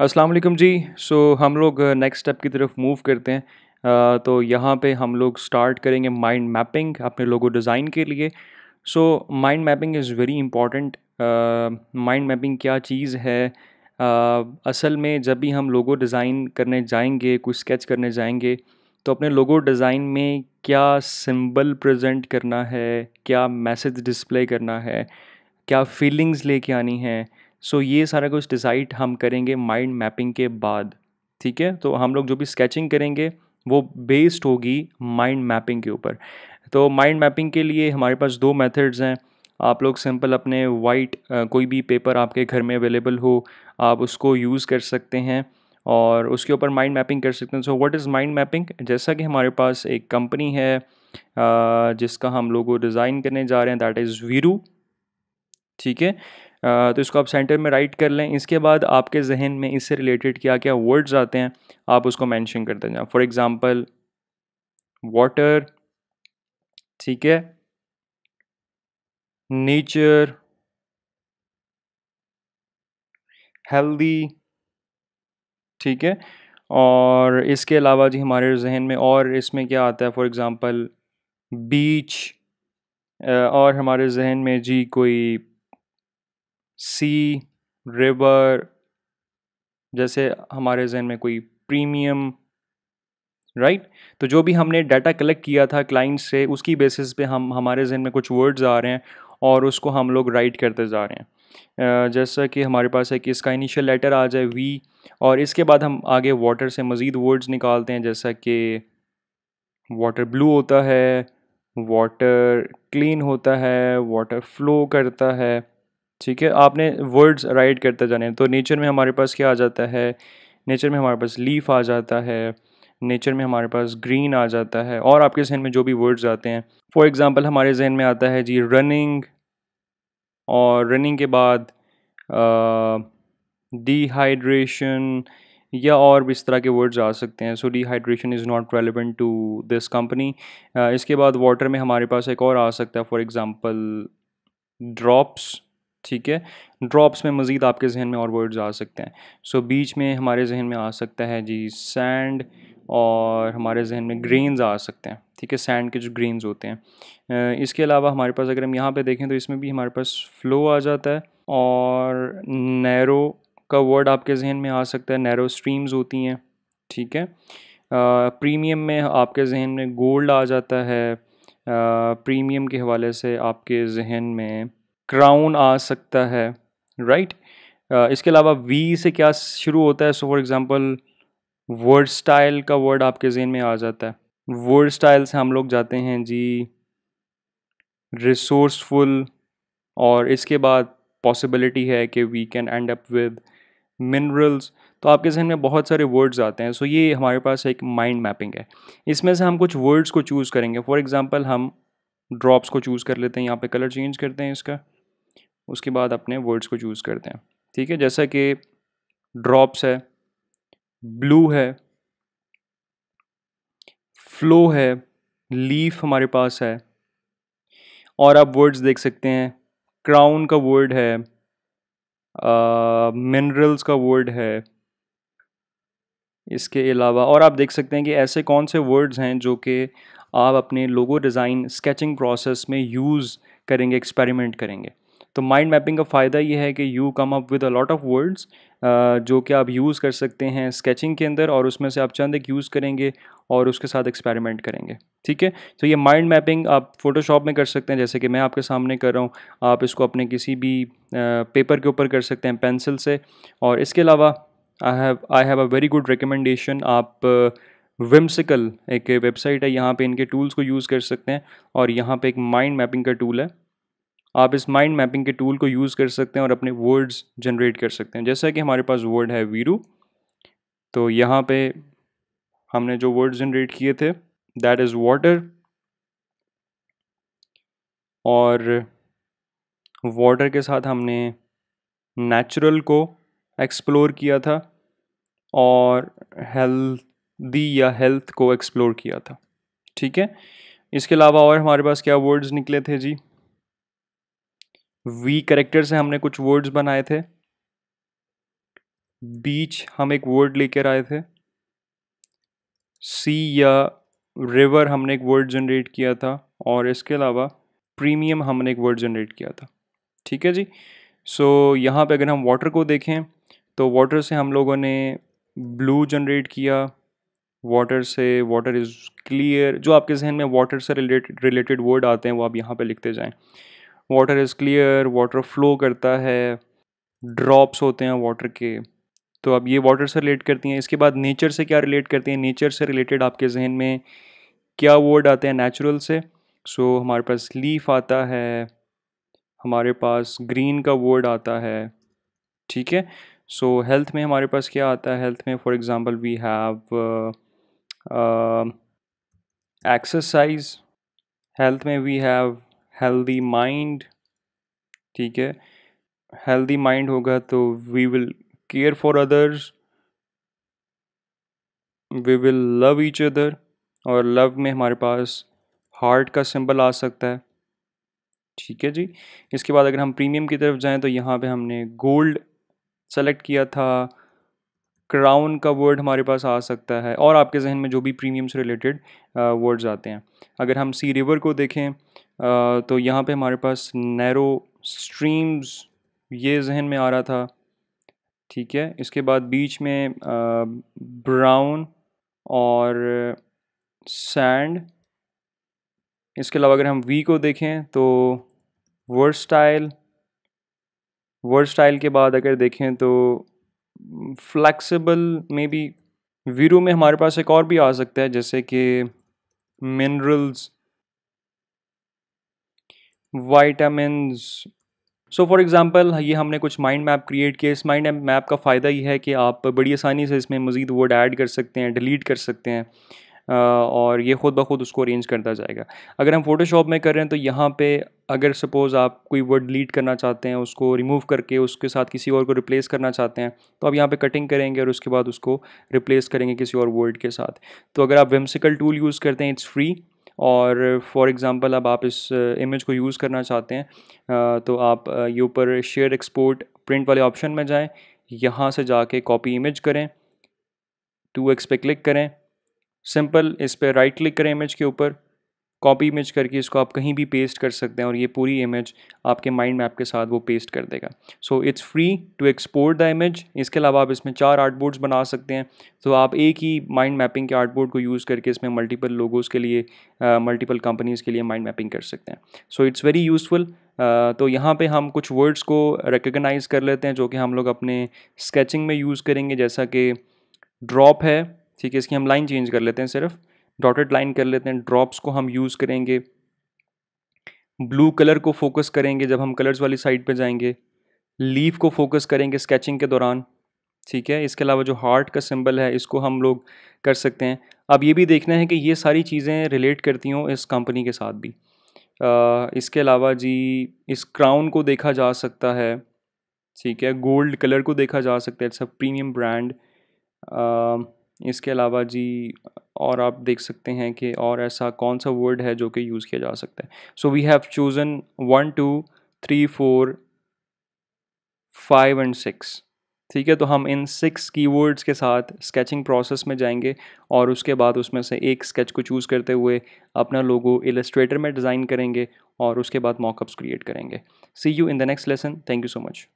अस्सलाम वालेकुम जी सो so, हम लोग नेक्स्ट uh, स्टेप की तरफ मूव करते हैं uh, तो यहाँ पे हम लोग स्टार्ट करेंगे माइंड मैपिंग अपने लोगो डिज़ाइन के लिए so mind mapping is very important mind mapping क्या चीज़ है uh, असल में जब भी हम लोगो डिज़ाइन करने जाएंगे कुछ स्केच करने जाएंगे तो अपने लोगो डिज़ाइन में क्या सिंबल प्रेजेंट करना है क्या मैसेज डिस्प्ले करना है क्या फीलिंग्स लेके आनी है सो so, ये सारा कुछ डिसाइड हम करेंगे माइंड मैपिंग के बाद ठीक है तो हम लोग जो भी स्केचिंग करेंगे वो बेस्ड होगी माइंड मैपिंग के ऊपर तो माइंड मैपिंग के लिए हमारे पास दो मेथड्स हैं आप लोग सिंपल अपने वाइट कोई भी पेपर आपके घर में अवेलेबल हो आप उसको यूज़ कर सकते हैं और उसके ऊपर माइंड मैपिंग कर सकते हैं so what is mind mapping जैसा कि हमारे पास एक कंपनी है जिसका हम लोग डिज़ाइन करने जा रहे हैं दैट इज़ वीरू ठीक है तो इसको आप सेंटर में राइट कर लें इसके बाद आपके जहन में इससे रिलेटेड क्या क्या वर्ड्स आते हैं आप उसको मैंशन करते जाए फॉर एग्ज़ाम्पल वाटर ठीक है नेचर हेल्दी ठीक है और इसके अलावा जी हमारे जहन में और इसमें क्या आता है फॉर एग्ज़ाम्पल बीच और हमारे जहन में जी कोई सी रिवर जैसे हमारे जहन में कोई प्रीमियम राइट right? तो जो भी हमने डाटा कलेक्ट किया था क्लाइंट से उसकी बेसिस पे हम हमारे जहन में कुछ वर्ड्स आ रहे हैं और उसको हम लोग राइट करते जा रहे हैं जैसा कि हमारे पास है कि इसका इनिशियल लेटर आ जाए वी और इसके बाद हम आगे वाटर से मज़ीद वर्ड्स निकालते हैं जैसा कि वाटर ब्लू होता है वाटर क्लीन होता है वाटर फ्लो करता है ठीक है आपने वर्ड्स राइट करते जाने तो नेचर में हमारे पास क्या आ जाता है नेचर में हमारे पास लीफ आ जाता है नेचर में हमारे पास ग्रीन आ जाता है और आपके जहन में जो भी वर्ड्स आते हैं फॉर एग्ज़ाम्पल हमारे जहन में आता है जी रनिंग और रनिंग के बाद डिहाइड्रेशन या और भी इस तरह के वर्ड्स आ सकते हैं so dehydration is not relevant to this company इसके बाद वाटर में हमारे पास एक और आ सकता है फॉर एग्ज़ाम्पल ड्रॉप्स ठीक है ड्रॉप्स में मज़ीद आपके जहन में और वर्ड्स आ सकते हैं सो so, बीच में हमारे जहन में आ सकता है जी सैंड और हमारे जहन में ग्रेन्स आ सकते हैं ठीक है सैंड के जो ग्रेन्स होते हैं इसके अलावा हमारे पास अगर हम यहाँ पे देखें तो इसमें भी हमारे पास फ्लो आ जाता है और नैरो का वर्ड आपके जहन में आ सकता है नैरो स्ट्रीम्स होती हैं ठीक है प्रीमियम में आपके जहन में गोल्ड आ जाता है प्रीमियम के हवाले से आपके जहन में क्राउन आ सकता है राइट right? uh, इसके अलावा वी से क्या शुरू होता है so for example word style का वर्ड आपके जेन में आ जाता है वर्ड स्टाइल से हम लोग जाते हैं जी रिसोर्सफुल और इसके बाद पॉसिबिलिटी है कि we can end up with minerals तो आपके जहन में बहुत सारे वर्ड्स आते हैं सो ये हमारे पास एक माइंड मैपिंग है इसमें से हम कुछ वर्ड्स को चूज़ करेंगे फॉर एग्ज़ाम्पल हम ड्रॉप्स को चूज़ कर लेते हैं यहाँ पे कलर चेंज करते हैं इसका उसके बाद अपने वर्ड्स को चूज़ करते हैं ठीक है जैसा कि ड्रॉप्स है ब्लू है फ्लो है लीफ हमारे पास है और आप वर्ड्स देख सकते हैं क्राउन का वर्ड है मिनरल्स का वर्ड है इसके अलावा और आप देख सकते हैं कि ऐसे कौन से वर्ड्स हैं जो कि आप अपने लोगो डिज़ाइन स्केचिंग प्रोसेस में यूज़ करेंगे एक्सपेरिमेंट करेंगे तो माइंड मैपिंग का फ़ायदा ये है कि you come up with a lot of words जो कि आप यूज़ कर सकते हैं स्केचिंग के अंदर और उसमें से आप चंद एक यूज़ करेंगे और उसके साथ एक्सपेरिमेंट करेंगे ठीक है तो ये माइंड मैपिंग आप फोटोशॉप में कर सकते हैं जैसे कि मैं आपके सामने कर रहा हूँ आप इसको अपने किसी भी पेपर के ऊपर कर सकते हैं पेंसिल से और इसके अलावा I have I have a very good recommendation आप विम्सिकल एक वेबसाइट है यहाँ पे इनके टूल्स को यूज़ कर सकते हैं और यहाँ पे एक माइंड मैपिंग का टूल है आप इस माइंड मैपिंग के टूल को यूज़ कर सकते हैं और अपने वर्ड्स जनरेट कर सकते हैं जैसा कि हमारे पास वर्ड है वीरू तो यहाँ पे हमने जो वर्ड जनरेट किए थे दैट इज़ वाटर और वाटर के साथ हमने नेचुरल को एक्सप्लोर किया था और हेल्दी या हेल्थ को एक्सप्लोर किया था ठीक है इसके अलावा और हमारे पास क्या वर्ड्स निकले थे जी वी करेक्टर से हमने कुछ वर्ड्स बनाए थे बीच हम एक वर्ड लेकर आए थे सी या रिवर हमने एक वर्ड जनरेट किया था और इसके अलावा प्रीमियम हमने एक वर्ड जनरेट किया था ठीक है जी सो so, यहाँ पे अगर हम वाटर को देखें तो वाटर से हम लोगों ने ब्लू जनरेट किया वाटर से वाटर इज़ क्लियर जो आपके जहन में वाटर से रिलेटेड रिलेटेड वर्ड आते हैं वो आप यहाँ पे लिखते जाएं water is clear water flow करता है ड्रॉप्स होते हैं वाटर के तो अब ये वाटर से रिलेट करती हैं इसके बाद नेचर से क्या रिलेट करती हैं नेचर से रिलेटेड आपके जहन में क्या वर्ड आते हैं नेचुरल से सो so, हमारे पास लीफ आता है हमारे पास ग्रीन का वर्ड आता है ठीक है सो हेल्थ में हमारे पास क्या आता है हेल्थ में for example we have exercise health में वी हैव हेल्दी माइंड ठीक है हेल्दी माइंड होगा तो we will care for others we will love each other और लव में हमारे पास हार्ट का सिंबल आ सकता है ठीक है जी इसके बाद अगर हम प्रीमियम की तरफ जाएं तो यहाँ पे हमने गोल्ड सेलेक्ट किया था क्राउन का वर्ड हमारे पास आ सकता है और आपके जहन में जो भी प्रीमियम से रिलेटेड वर्ड्स आते हैं अगर हम सी रिवर को देखें आ, तो यहाँ पे हमारे पास नैरो स्ट्रीम्स ये जहन में आ रहा था ठीक है इसके बाद बीच में ब्राउन और सैंड इसके अलावा अगर हम वी को देखें तो वर्स्टाइल वर्स्टाइल के बाद अगर देखें तो फ्लैक्सीबल मे बी वीरू में हमारे पास एक और भी आ सकता है जैसे कि minerals vitamins so for example ये हमने कुछ माइंड मैप क्रिएट किया इस माइंड मैप का फ़ायदा ये है कि आप बड़ी आसानी से इसमें मज़ीद वर्ड ऐड कर सकते हैं डिलीट कर सकते हैं और ये ख़ुद ब खुद उसको अरेंज करता जाएगा अगर हम फोटोशॉप में कर रहे हैं तो यहाँ पे अगर सपोज़ आप कोई वर्ड डिलीट करना चाहते हैं उसको रिमूव करके उसके साथ किसी और को रिप्लेस करना चाहते हैं तो आप यहाँ पे कटिंग करेंगे और उसके बाद उसको रिप्लेस करेंगे किसी और वर्ड के साथ तो अगर आप वेमसिकल टूल यूज़ करते हैं इट्स फ्री और फॉर एग्ज़ाम्पल अब आप इस इमेज को यूज़ करना चाहते हैं तो आप ये ऊपर शेयर एक्सपोर्ट प्रिंट वाले ऑप्शन में जाएँ यहाँ से जाके कॉपी इमेज करें टू एक्स पे क्लिक करें सिंपल इस पर राइट क्लिक करें इमेज के ऊपर कॉपी इमेज करके इसको आप कहीं भी पेस्ट कर सकते हैं और ये पूरी इमेज आपके माइंड मैप के साथ वो पेस्ट कर देगा so it's free to export the image इसके अलावा आप इसमें चार आर्ट बोर्ड्स बना सकते हैं तो आप एक ही माइंड मैपिंग के आर्ट बोर्ड को यूज़ करके इसमें मल्टीपल लोगोज़ के लिए मल्टीपल कंपनीज़ के लिए माइंड मैपिंग कर सकते हैं सो इट्स वेरी यूज़फुल तो यहाँ पर हम कुछ वर्ड्स को रिकगनाइज़ कर लेते हैं जो कि हम लोग अपने स्केचिंग में यूज़ करेंगे जैसा कि ड्रॉप है ठीक है इसकी हम लाइन चेंज कर लेते हैं सिर्फ डॉटेड लाइन कर लेते हैं ड्रॉप्स को हम यूज़ करेंगे ब्लू कलर को फोकस करेंगे जब हम कलर्स वाली साइड पे जाएंगे लीफ को फोकस करेंगे स्केचिंग के दौरान ठीक है इसके अलावा जो हार्ट का सिंबल है इसको हम लोग कर सकते हैं अब ये भी देखना है कि ये सारी चीज़ें रिलेट करती हों इस कंपनी के साथ भी आ, इसके अलावा जी इस क्राउन को देखा जा सकता है ठीक है गोल्ड कलर को देखा जा सकता है इट्स अ प्रीमियम ब्रांड इसके अलावा जी और आप देख सकते हैं कि और ऐसा कौन सा वर्ड है जो कि यूज़ किया जा सकता है so we have chosen one two three four five and six ठीक है तो हम इन सिक्स कीवर्ड्स के साथ स्केचिंग प्रोसेस में जाएंगे और उसके बाद उसमें से एक स्केच को चूज़ करते हुए अपना लोगो इलस्ट्रेटर में डिज़ाइन करेंगे और उसके बाद मॉकअप्स क्रिएट करेंगे see you in the next lesson thank you so much